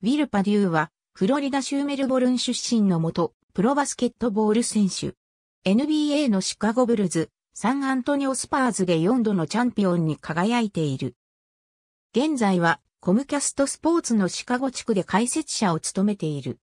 ウィル・パデューは、フロリダ州メルボルン出身の元、プロバスケットボール選手。NBA のシカゴブルズ、サンアントニオスパーズで4度のチャンピオンに輝いている。現在は、コムキャストスポーツのシカゴ地区で解説者を務めている。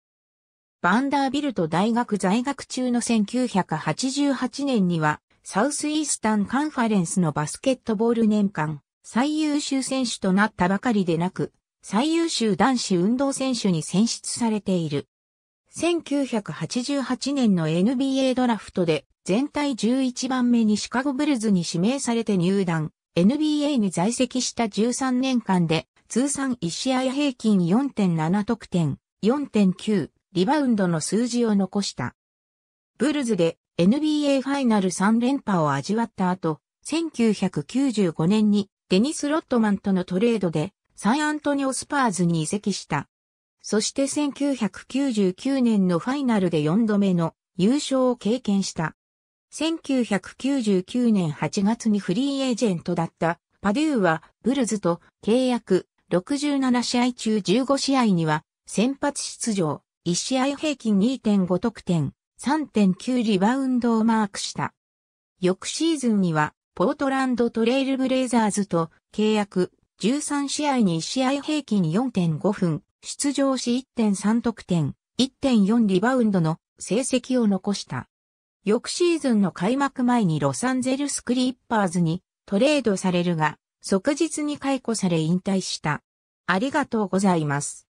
バンダービルト大学在学中の1988年には、サウスイースタンカンファレンスのバスケットボール年間最優秀選手となったばかりでなく、最優秀男子運動選手に選出されている。1988年の NBA ドラフトで全体11番目にシカゴブルズに指名されて入団、NBA に在籍した13年間で通算1試合平均4.7得点、4.9リバウンドの数字を残した。ブルズで NBA ファイナル3連覇を味わった後、1995年にデニス・ロットマンとのトレードでサンアントニオスパーズに移籍した。そして1999年のファイナルで4度目の優勝を経験した。1999年8月にフリーエージェントだったパデューはブルズと契約67試合中15試合には先発出場、1試合平均2.5得点、3.9リバウンドをマークした。翌シーズンにはポートランドトレイルブレイザーズと契約13試合に1試合平均4.5分、出場し1.3得点、1.4リバウンドの成績を残した。翌シーズンの開幕前にロサンゼルスクリッパーズにトレードされるが、即日に解雇され引退した。ありがとうございます。